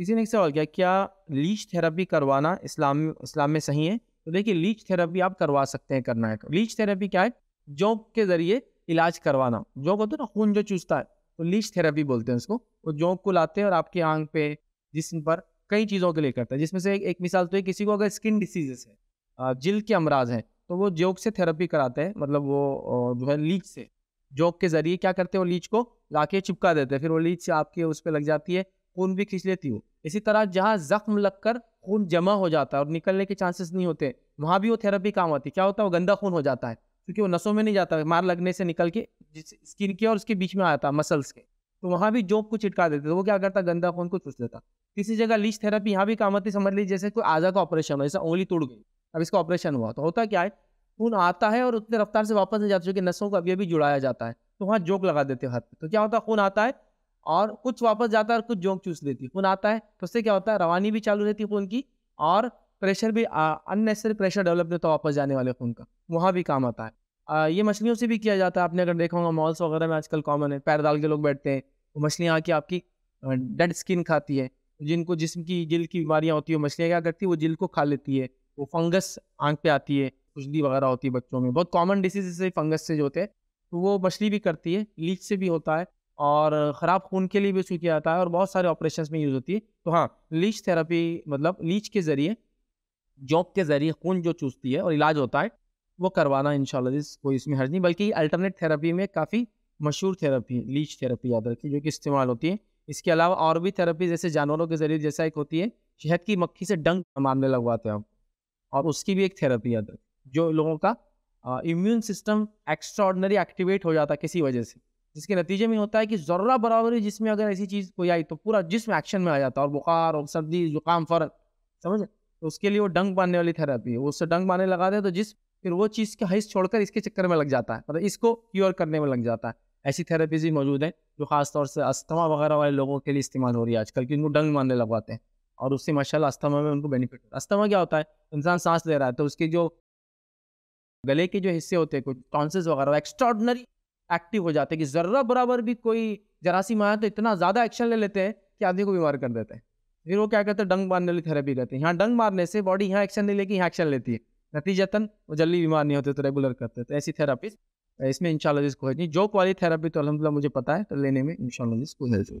किसी ने सवाल किया क्या लीच थेरेपी करवाना इस्लाम इस्लाम में सही है तो देखिए लीच थेरेपी आप करवा सकते हैं करना है लीच थेरेपी क्या है जोंक के ज़रिए इलाज करवाना जोंक होता है ना खून जो चूसता है तो लीच थेरेपी बोलते हैं उसको वो जोंक को लाते हैं और आपके आँख पे जिसम पर कई चीज़ों के लिए करता है जिसमें से एक, एक मिसाल तो है किसी को अगर स्किन डिसीजेस है जिल के अमराज हैं तो वो जोंक से थेरेपी कराते हैं मतलब वो जो है लीच से जोंक के ज़रिए क्या करते हैं वो लीच को ला चिपका देते हैं फिर वो लीच आपके उस पर लग जाती है खून भी खींच लेती हो इसी तरह जहाँ जख्म लगकर खून जमा हो जाता है और निकलने के चांसेस नहीं होते वहाँ भी वो थेरेपी काम आती है क्या होता है वो गंदा खून हो जाता है क्योंकि वो नसों में नहीं जाता है मार लगने से निकल के स्किन के और उसके बीच में आता है मसल्स के तो वहाँ भी जोक को छिटका देते तो वो क्या करता गंदा खून को चूस देता किसी जगह लीच थेरेपी यहाँ भी काम आती समझ लीजिए जैसे कोई आजा का ऑपरेशन हो जैसे उंगली टूट गई अब इसका ऑपरेशन हुआ तो होता क्या है खून आता है और उतने रफ्तार से वापस नहीं जाता क्योंकि नसों को अभी अभी जुड़ाया जाता है तो वहाँ जोक लगा देते हैं हाथ पे तो क्या होता है खून आता है और कुछ वापस जाता है और कुछ जोंक चूस लेती है खून आता है तो उससे क्या होता है रवानी भी चालू रहती है खून की और प्रेशर भी अननेसरी प्रेशर डेवलप नहीं होता वापस जाने वाले खून का वहाँ भी काम आता है आ, ये मछलियों से भी किया जाता है आपने अगर देखा होगा मॉल्स वगैरह में आजकल कॉमन है पैर डाल के लोग बैठते हैं वो मछलियाँ आके आपकी डेड स्किन खाती है जिनको जिसम की जिल की बीमारियाँ होती है मछलियाँ क्या करती है वो जिल को खा लेती है वो फंगस आँख पे आती है खुजली वगैरह होती है बच्चों में बहुत कॉमन डिसीज फंगस से जो होते हैं तो वो मछली भी करती है लीच से भी होता है और ख़राब खून के लिए भी उसको किया जाता है और बहुत सारे ऑपरेशन में यूज़ होती है तो हाँ लीच थेरेपी मतलब लीच के ज़रिए जॉब के ज़रिए खून जो चूसती है और इलाज होता है वो करवाना इन कोई इसमें हर्ज नहीं बल्कि अल्टरनेट थेरेपी में काफ़ी मशहूर थेरेपी है लीच थेरेपी याद रखिए जो कि इस्तेमाल होती है इसके अलावा और भी थेरेपी जैसे जानवरों के ज़रिए जैसा एक होती है शहद की मक्खी से डंग मामले लगवाते हैं और उसकी भी एक थेरेपी याद रखिए जो लोगों का इम्यून सिस्टम एक्स्ट्रा एक्टिवेट हो जाता है किसी वजह से जिसके नतीजे में होता है कि ज़र्रा बराबरी जिसमें अगर ऐसी चीज़ कोई आई तो पूरा जिसम एक्शन में आ जाता है और बुखार और सर्दी जुकाम फ़र्क समझ तो उसके लिए वो डंग बांधने वाली थेरेपी है उससे डंग बांधने लगा दे तो जिस फिर वो चीज़ के हिस्स छोड़कर इसके चक्कर में लग जाता है मतलब इसको क्योर करने में लग जाता है ऐसी थेरेपीज भी मौजूद हैं जो खासतौर से अस्थमा वगैरह वाले लोगों के लिए इस्तेमाल हो रही है आजकल की उनको डंग मारने लगवाते हैं और उससे माशाला अस्थमा में उनको बेनिफिट होता है अस्थमा क्या होता है इंसान सांस ले रहा है तो उसके जो गले के जो हिस्से होते हैं कुछ टॉन्सेज वगैरह एक्स्ट्रॉडनरी एक्टिव हो जाते हैं कि ज़र्रा बराबर भी कोई जरासीम आया तो इतना ज़्यादा एक्शन ले लेते हैं कि आदमी को बीमार कर देते हैं फिर वो क्या कहते हैं डंग मारने वाली थेरेपी करते हैं यहाँ डंग मारने से बॉडी यहाँ एक्शन नहीं लेगी यहाँ एक्शन लेती है नतीजतन वो जल्दी बीमार नहीं होते तो रेगुलर करते तो ऐसी थेरापीज इसमें इंशाला जिसको है जो क्वालिटी थेरापी तो अलहमदिल्ला मुझे पता है तो लेने में इंशाला जिसको हेल्प